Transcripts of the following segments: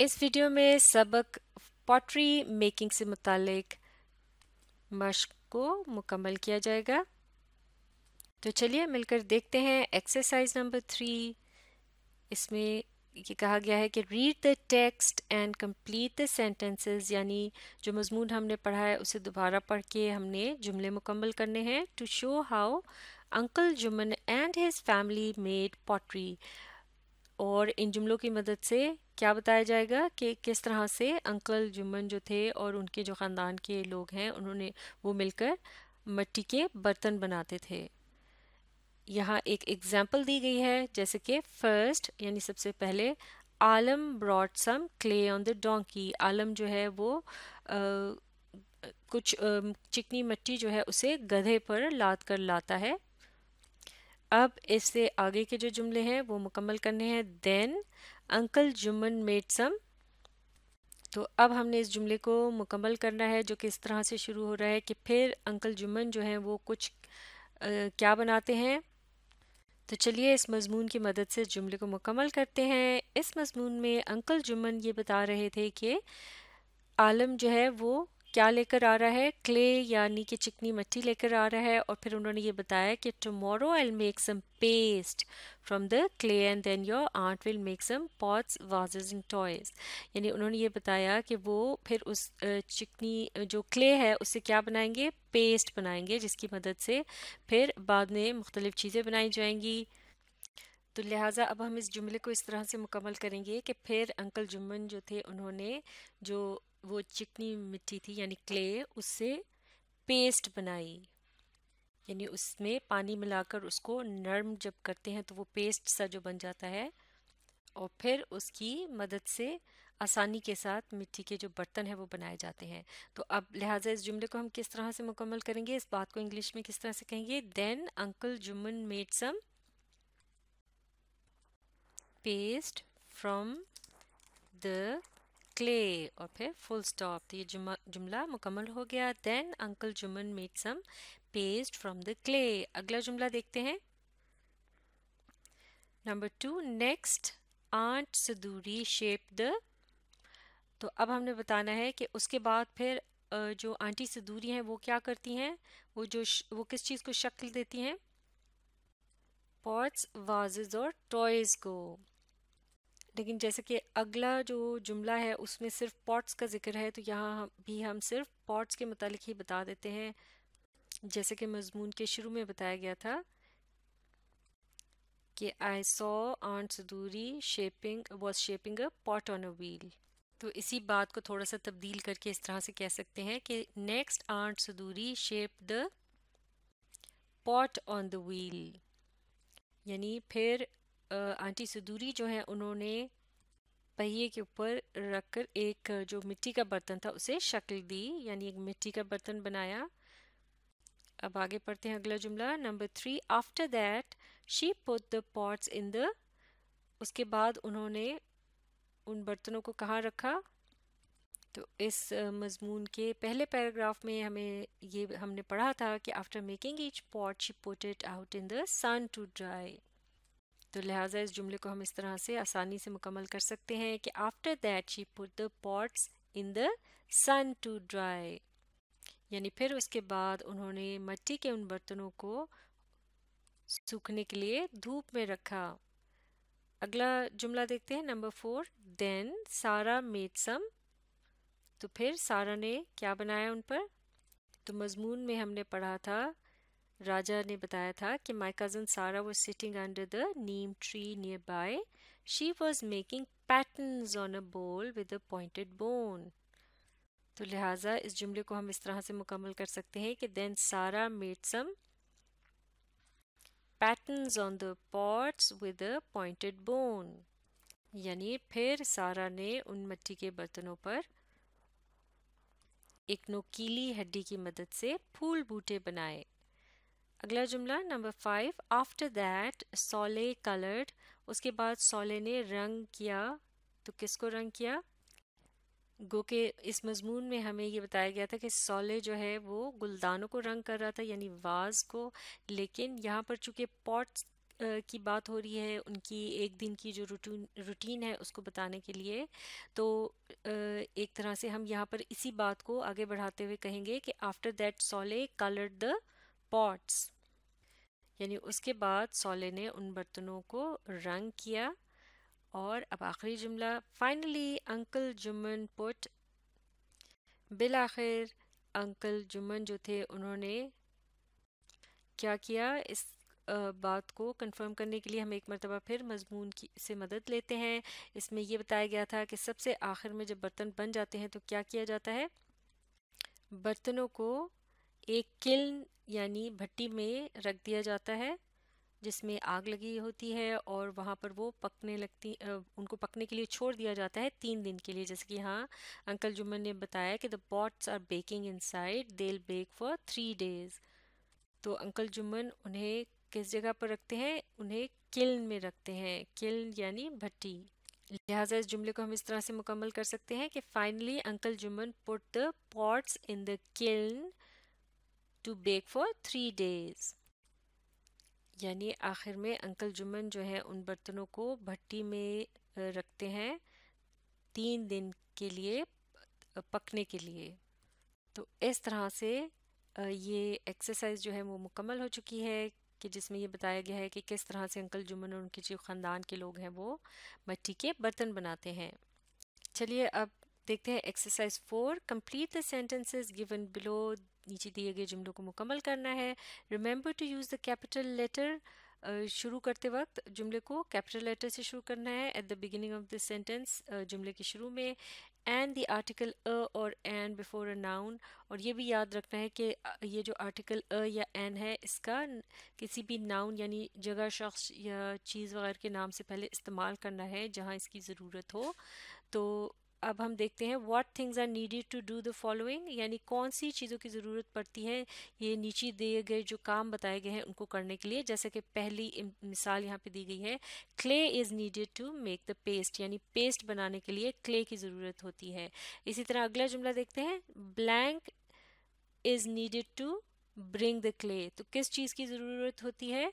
इस वीडियो में सबक पॉटरी मेकिंग से मुतालिक मश्क को मुकम्मल किया जाएगा तो चलिए मिलकर देखते हैं एक्सरसाइज नंबर थ्री इसमें ये कहा गया है कि read the text and complete the sentences यानी जो मजमून हमने पढ़ा है उसे दोबारा पढ़ के हमने जुमले मुकम्मल करने हैं to show how uncle Jumman and his family made pottery और इन जुमलों की मदद से क्या बताया जाएगा कि किस तरह से अंकल जुम्मन जो थे और उनके जो ख़ानदान के लोग हैं उन्होंने वो मिलकर मट्टी के बर्तन बनाते थे यहाँ एक एग्जाम्पल दी गई है जैसे कि फर्स्ट यानी सबसे पहले Alam brought some clay on the donkey Alam जो है वो आ, कुछ आ, चिकनी मिट्टी जो है उसे गधे पर लाद कर लाता है अब इससे आगे के जो जुमले हैं वो मुकम्मल करने हैं then uncle Jumman made some तो अब हमने इस जुमले को मुकम्मल करना है जो कि इस तरह से शुरू हो रहा है कि फिर अंकल जुम्मन जो हैं वो कुछ आ, क्या बनाते हैं तो चलिए इस मजमून की मदद से जुमले को मुकम्मल करते हैं इस मजमून में अंकल जुम्मन ये बता रहे थे कि आलम जो है वो क्या लेकर आ रहा है क्ले यानी कि चिकनी मट्टी लेकर आ रहा है और फिर उन्होंने ये बताया कि tomorrow I make some paste from the clay and then your art will make some pots vases and toys यानी उन्होंने ये बताया कि वो फिर उस चिकनी जो क्ले है उससे क्या बनाएंगे पेस्ट बनाएंगे जिसकी मदद से फिर बाद में मुख्तलिफ़ चीज़ें बनाई जाएंगी तो लिहाजा अब हम इस जुमले को इस तरह से मुकम्मल करेंगे कि फिर अंकल जुम्मन जो थे उन्होंने जो वो चिकनी मिट्टी थी यानी क्ले उससे पेस्ट बनाई यानी उसमें पानी मिलाकर उसको नर्म जब करते हैं तो वो पेस्ट सा जो बन जाता है और फिर उसकी मदद से आसानी के साथ मिट्टी के जो बर्तन है वो बनाए जाते हैं तो अब लिहाजा इस जुमले को हम किस तरह से मुकम्मल करेंगे इस बात को इंग्लिश में किस तरह से कहेंगे then uncle Jumman made some paste from the clay और फिर फुल स्टॉप तो ये जुमा जुमला मुकम्मल हो गया then uncle Jumman made some paste from the clay अगला जुमला देखते हैं number two next aunt Saduri shape the तो अब हमने बताना है कि उसके बाद फिर जो आंटी से दूरी हैं वो क्या करती हैं वो जो वो किस चीज़ को शक्ल देती हैं पॉट्स वाजेज और टॉयज़ को लेकिन जैसे कि अगला जो जुमला है उसमें सिर्फ पॉट्स का जिक्र है तो यहाँ भी हम सिर्फ पॉट्स के मतलब ही बता देते हैं जैसे कि मजमून के शुरू में बताया गया था कि I saw aunt Saduri shaping was shaping a pot on a wheel तो इसी बात को थोड़ा सा तब्दील करके इस तरह से कह सकते हैं कि next aunt Saduri shape the pot on the wheel यानी फिर आंटी सिदूरी जो है उन्होंने पहिए के ऊपर रखकर एक जो मिट्टी का बर्तन था उसे शक्ल दी यानी एक मिट्टी का बर्तन बनाया अब आगे पढ़ते हैं अगला जुमला number three after that she put the pots in the उसके बाद उन्होंने उन बर्तनों को कहाँ रखा तो इस मजमून के पहले पैराग्राफ में हमें ये हमने पढ़ा था कि after making each pot she put it out in the sun to dry तो लिहाजा इस जुमले को हम इस तरह से आसानी से मुकम्मल कर सकते हैं कि after that she put the pots in the sun to dry यानी फिर उसके बाद उन्होंने मट्टी के उन बर्तनों को सूखने के लिए धूप में रखा अगला जुमला देखते हैं number four then Sara made some तो फिर सारा ने क्या बनाया उन पर तो मजमून में हमने पढ़ा था Raja ne bataya tha ki my cousin Sara was sitting under the neem tree nearby. She was making patterns on a bowl with a pointed bone. तो लिहाजा इस जुमले को हम इस तरह से मुकम्मल कर सकते हैं कि then Sara made some patterns on the pots with a pointed bone यानी फिर सारा ने उन मट्टी के बर्तनों पर एक नोकीली हड्डी की मदद से फूल बूटे बनाए अगला जुमला number five after that Sole coloured उसके बाद सोले ने रंग किया तो किसको रंग किया गो के इस मजमून में हमें ये बताया गया था कि सोले जो है वो गुलदानों को रंग कर रहा था यानी वाज को लेकिन यहाँ पर चूंकि पॉट्स की बात हो रही है उनकी एक दिन की जो रूटीन रूटीन है उसको बताने के लिए तो एक तरह से हम यहाँ पर इसी बात को आगे बढ़ाते हुए कहेंगे कि after that Sole coloured the pots यानी उसके बाद सोले ने उन बर्तनों को रंग किया और अब आखिरी जुमला फाइनली अंकल जुम्मन पुट बिल आखिर अंकल जुम्मन जो थे उन्होंने क्या किया इस बात को कंफर्म करने के लिए हम एक मरतबा फिर मजमून की से मदद लेते हैं इसमें यह बताया गया था कि सबसे आखिर में जब बर्तन बन जाते हैं तो क्या किया जाता है बर्तनों को एक किल्न यानी भट्टी में रख दिया जाता है जिसमें आग लगी होती है और वहाँ पर वो पकने लगती उनको पकने के लिए छोड़ दिया जाता है तीन दिन के लिए जैसे कि हाँ अंकल जुम्मन ने बताया कि the pots are baking inside they bake for three days तो अंकल जुम्मन उन्हें किस जगह पर रखते हैं उन्हें किल्न में रखते हैं किल्न यानी भट्टी लिहाजा इस जुमले को हम इस तरह से मुकम्मल कर सकते हैं कि finally uncle Jumman put the pots in the kiln to bake for three days यानी आखिर में अंकल जुम्मन जो है उन बर्तनों को भट्टी में रखते हैं तीन दिन के लिए पकने के लिए तो इस तरह से ये एक्सरसाइज जो है वो मुकम्मल हो चुकी है कि जिसमें ये बताया गया है कि किस तरह से अंकल जुम्मन और उनके जो ख़ानदान के लोग हैं वो मट्टी के बर्तन बनाते हैं चलिए अब देखते हैं exercise four complete the sentences given below नीचे दिए गए जुमलों को मुकम्मल करना है remember to use the capital letter शुरू करते वक्त जुमले को कैपिटल लेटर से शुरू करना है at the beginning of this sentence जुमले के शुरू में एंड द आर्टिकल अ और एन बिफोर अ नाउन और ये भी याद रखना है कि ये जो आर्टिकल अ या एन है इसका किसी भी नाउन यानी जगह शख्स या चीज़ वगैरह के नाम से पहले इस्तेमाल करना है जहाँ इसकी ज़रूरत हो तो अब हम देखते हैं what things are needed to do the following यानी कौन सी चीज़ों की ज़रूरत पड़ती है ये नीचे दिए गए जो काम बताए गए हैं उनको करने के लिए जैसे कि पहली मिसाल यहाँ पे दी गई है clay is needed to make the paste यानी पेस्ट बनाने के लिए क्ले की ज़रूरत होती है इसी तरह अगला जुमला देखते हैं blank is needed to bring the clay तो किस चीज़ की ज़रूरत होती है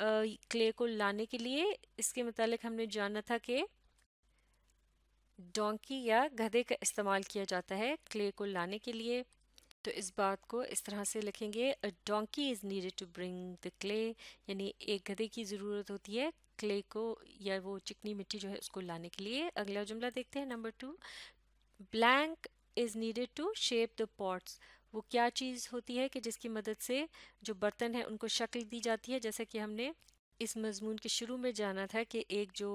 क्ले uh, को लाने के लिए इसके मतलब हमने जाना था कि डोंकी या गधे का इस्तेमाल किया जाता है क्ले को लाने के लिए तो इस बात को इस तरह से लिखेंगे a donkey is needed to bring the clay यानी एक गधे की ज़रूरत होती है क्ले को या वो चिकनी मिट्टी जो है उसको लाने के लिए अगला जुमला देखते हैं number two blank is needed to shape the pots वो क्या चीज़ होती है कि जिसकी मदद से जो बर्तन है उनको शक्ल दी जाती है जैसे कि हमने इस मजमून के शुरू में जाना था कि एक जो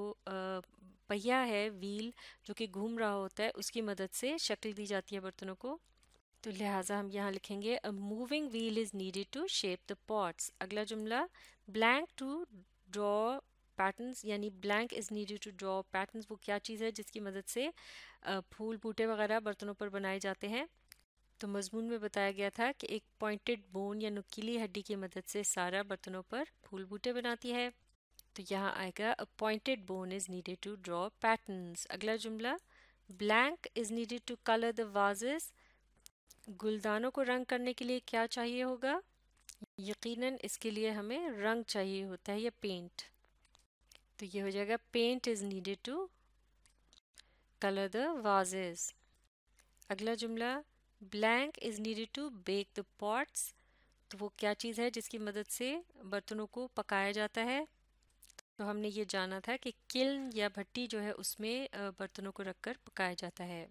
पहिया है व्हील जो कि घूम रहा होता है उसकी मदद से शक्ल दी जाती है बर्तनों को तो लिहाजा हम यहाँ लिखेंगे a moving wheel is needed to shape the pots अगला जुमला ब्लैंक टू ड्रॉ पैटर्न्स यानी blank is needed to draw patterns वो क्या चीज़ है जिसकी मदद से फूल बूटे वगैरह बर्तनों पर बनाए जाते हैं तो मजमून में बताया गया था कि एक पॉइंटेड बोन या नुकीली हड्डी की मदद से सारा बर्तनों पर फूल बूटे बनाती है तो यहाँ आएगा a pointed bone is needed to draw patterns अगला जुमला blank is needed to colour the vases गुलदानों को रंग करने के लिए क्या चाहिए होगा यकीनन इसके लिए हमें रंग चाहिए होता है या पेंट तो ये हो जाएगा paint is needed to colour the vases अगला जुमला blank is needed to bake the pots तो वो क्या चीज़ है जिसकी मदद से बर्तनों को पकाया जाता है तो हमने ये जाना था कि किल्न या भट्टी जो है उसमें बर्तनों को रखकर पकाया जाता है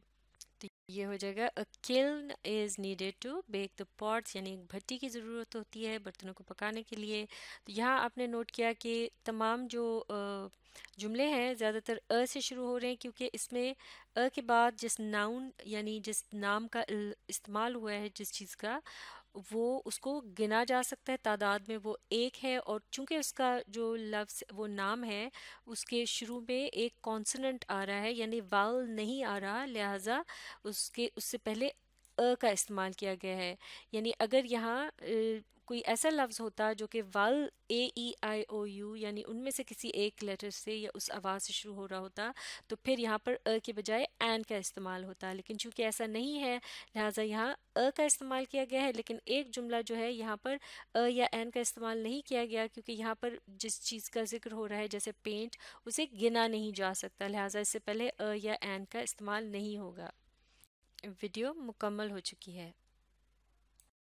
तो ये हो जाएगा a kiln is needed to bake the pots यानी एक भट्टी की ज़रूरत होती है बर्तनों को पकाने के लिए तो यहाँ आपने नोट किया कि तमाम जो जुमले हैं ज़्यादातर अ से शुरू हो रहे हैं क्योंकि इसमें अ के बाद जिस नाउन यानी जिस नाम का इस्तेमाल हुआ है जिस चीज़ का वो उसको गिना जा सकता है तादाद में वो एक है और चूंकि उसका जो लफ्स वो नाम है उसके शुरू में एक कॉन्सनेंट आ रहा है यानी वाल नहीं आ रहा लिहाजा उसके उससे पहले अ का इस्तेमाल किया गया है यानी अगर यहाँ कोई ऐसा लफ्ज़ होता जो कि वल ए ई आई ओ यू यानी उनमें से किसी एक लेटर से या उस आवाज़ से शुरू हो रहा होता तो फिर यहाँ पर अ के बजाय एन का इस्तेमाल होता लेकिन चूंकि ऐसा नहीं है लिहाजा यहाँ अ का इस्तेमाल किया गया है लेकिन एक जुमला जो है यहाँ पर अ या एन का इस्तेमाल नहीं किया गया क्योंकि यहाँ पर जिस चीज़ का जिक्र हो रहा है जैसे पेंट उसे गिना नहीं जा सकता लिहाजा इससे पहले अ या एन का इस्तेमाल नहीं होगा वीडियो मुकम्मल हो चुकी है